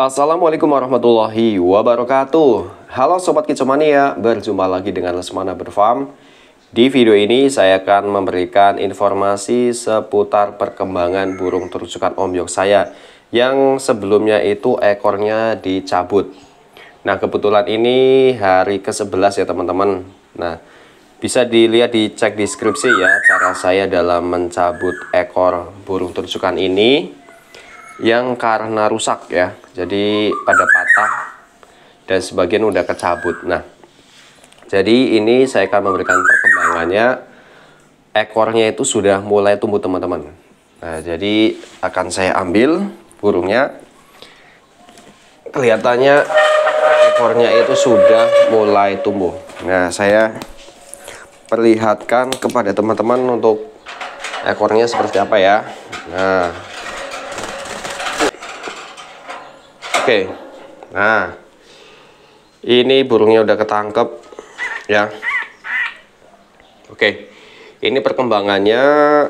Assalamualaikum warahmatullahi wabarakatuh Halo Sobat Kicomania, berjumpa lagi dengan Lesmana Berfarm Di video ini saya akan memberikan informasi seputar perkembangan burung terucukan Yok saya Yang sebelumnya itu ekornya dicabut Nah kebetulan ini hari ke-11 ya teman-teman Nah bisa dilihat di cek deskripsi ya cara saya dalam mencabut ekor burung terucukan ini yang karena rusak ya jadi pada patah dan sebagian udah kecabut nah jadi ini saya akan memberikan perkembangannya ekornya itu sudah mulai tumbuh teman-teman nah jadi akan saya ambil burungnya kelihatannya ekornya itu sudah mulai tumbuh nah saya perlihatkan kepada teman-teman untuk ekornya seperti apa ya nah Oke. Nah. Ini burungnya udah ketangkep ya. Oke. Ini perkembangannya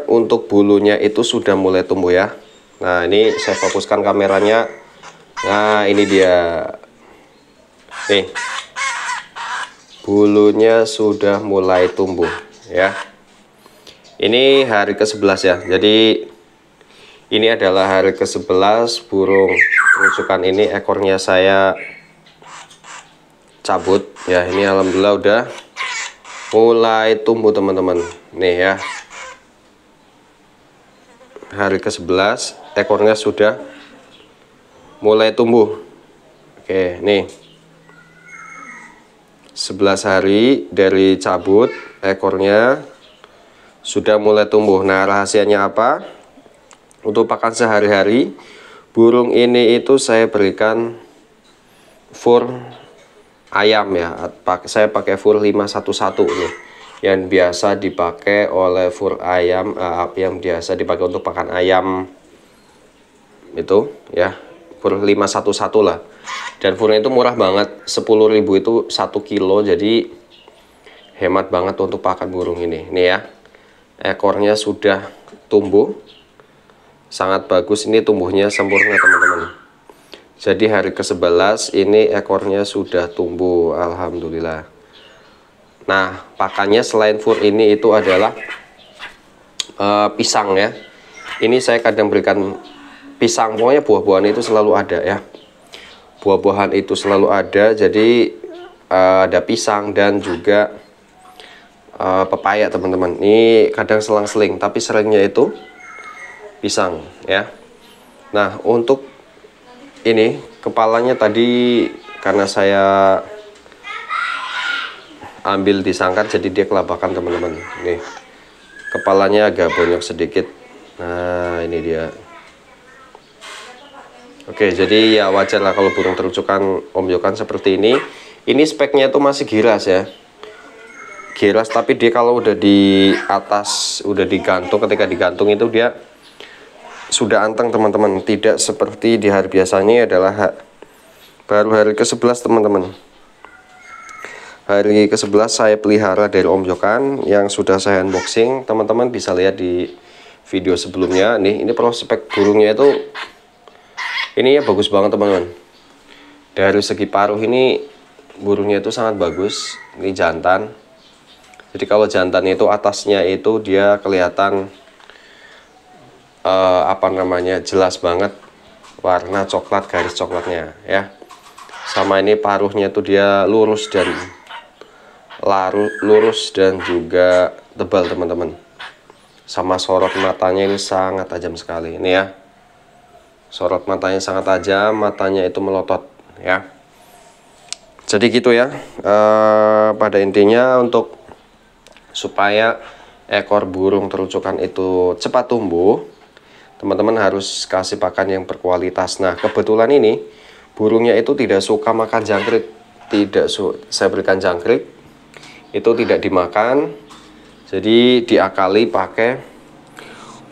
untuk bulunya itu sudah mulai tumbuh ya. Nah, ini saya fokuskan kameranya. Nah, ini dia. Nih. Bulunya sudah mulai tumbuh ya. Ini hari ke-11 ya. Jadi ini adalah hari ke-11 burung rujukan ini ekornya saya cabut ya. Ini alhamdulillah udah mulai tumbuh teman-teman. Nih ya. Hari ke-11 ekornya sudah mulai tumbuh. Oke, nih. 11 hari dari cabut ekornya sudah mulai tumbuh. Nah, rahasianya apa? untuk pakan sehari-hari burung ini itu saya berikan fur ayam ya saya pakai fur 511 ini yang biasa dipakai oleh fur ayam eh, yang biasa dipakai untuk pakan ayam itu ya fur 511 lah dan furnya itu murah banget 10.000 itu 1 kilo jadi hemat banget untuk pakan burung ini nih ya ekornya sudah tumbuh sangat bagus ini tumbuhnya sempurna teman-teman jadi hari ke-11 ini ekornya sudah tumbuh Alhamdulillah nah pakannya selain fur ini itu adalah uh, pisang ya ini saya kadang berikan pisang pokoknya buah-buahan itu selalu ada ya buah-buahan itu selalu ada jadi uh, ada pisang dan juga uh, pepaya teman-teman ini kadang selang-seling tapi seringnya itu pisang ya nah untuk ini kepalanya tadi karena saya ambil disangkat jadi dia kelabakan teman-teman nih kepalanya agak bonyok sedikit nah ini dia oke jadi ya wajar lah kalau burung terucukan om yokan seperti ini ini speknya itu masih giras ya giras tapi dia kalau udah di atas udah digantung ketika digantung itu dia sudah anteng teman-teman tidak seperti di hari biasanya adalah ha baru hari ke-11 teman-teman hari ke-11 saya pelihara dari Om Jokan yang sudah saya unboxing teman-teman bisa lihat di video sebelumnya nih ini prospek burungnya itu ini ya bagus banget teman-teman dari segi paruh ini burungnya itu sangat bagus ini jantan jadi kalau jantan itu atasnya itu dia kelihatan uh, apa namanya jelas banget warna coklat garis coklatnya ya sama ini paruhnya tuh dia lurus dan laru, lurus dan juga tebal teman-teman sama sorot matanya ini sangat tajam sekali ini ya sorot matanya sangat tajam matanya itu melotot ya jadi gitu ya e, pada intinya untuk supaya ekor burung terucukan itu cepat tumbuh teman-teman harus kasih pakan yang berkualitas. Nah, kebetulan ini burungnya itu tidak suka makan jangkrik. Tidak su saya berikan jangkrik itu tidak dimakan. Jadi diakali pakai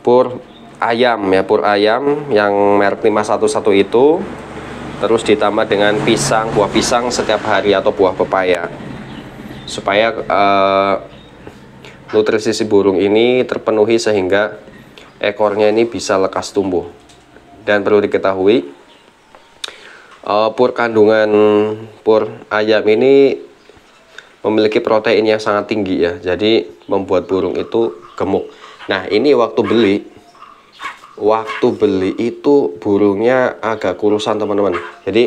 pur ayam ya, pur ayam yang merek 511 itu terus ditambah dengan pisang, buah pisang setiap hari atau buah pepaya. Supaya uh, nutrisi si burung ini terpenuhi sehingga ekornya ini bisa lekas tumbuh. Dan perlu diketahui, uh, pur kandungan pur ayam ini memiliki protein yang sangat tinggi ya. Jadi membuat burung itu gemuk. Nah, ini waktu beli waktu beli itu burungnya agak kurusan teman-teman. Jadi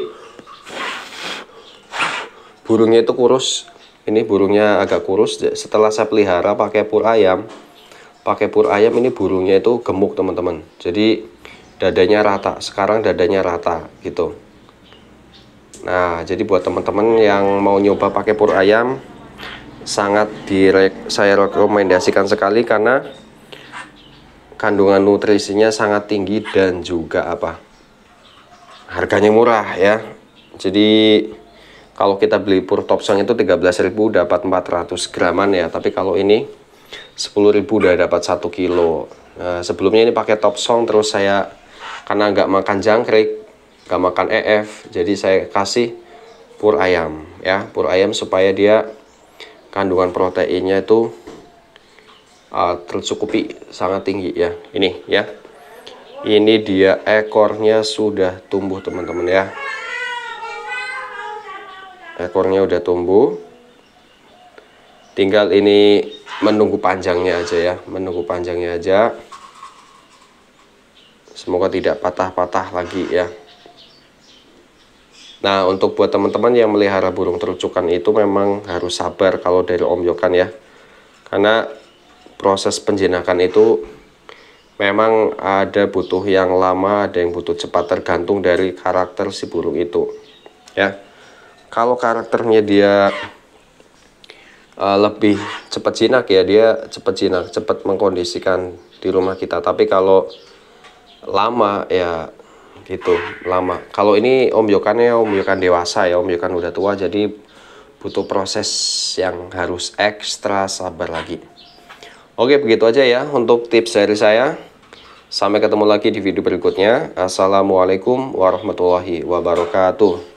burungnya itu kurus. Ini burungnya agak kurus. Setelah saya pelihara pakai pur ayam, pakai pur ayam ini burungnya itu gemuk teman-teman jadi dadanya rata sekarang dadanya rata gitu nah jadi buat teman-teman yang mau nyoba pakai pur ayam sangat direk saya rekomendasikan sekali karena kandungan nutrisinya sangat tinggi dan juga apa harganya murah ya jadi kalau kita beli pur topsong itu 13.000 dapat 400 graman ya tapi kalau ini ribu udah dapat 1 kilo. uh, sebelumnya ini pakai top song terus saya karena nggak makan jangkrik, nggak makan EF, jadi saya kasih pur ayam ya, pur ayam supaya dia kandungan proteinnya itu uh, tercukupi sangat tinggi ya. Ini ya. Ini dia ekornya sudah tumbuh teman-teman ya. Ekornya udah tumbuh tinggal ini menunggu panjangnya aja ya menunggu panjangnya aja semoga tidak patah-patah lagi ya Nah untuk buat teman-teman yang melihara burung terucukan itu memang harus sabar kalau dari Om Yokan ya karena proses penjinakan itu memang ada butuh yang lama ada yang butuh cepat tergantung dari karakter si burung itu ya kalau karakternya dia uh, lebih cepat jinak ya dia cepat jinak cepat mengkondisikan di rumah kita tapi kalau lama ya gitu lama kalau ini om yokannya om yokan dewasa ya om yokan udah tua jadi butuh proses yang harus ekstra sabar lagi oke begitu aja ya untuk tips dari saya sampai ketemu lagi di video berikutnya assalamualaikum warahmatullahi wabarakatuh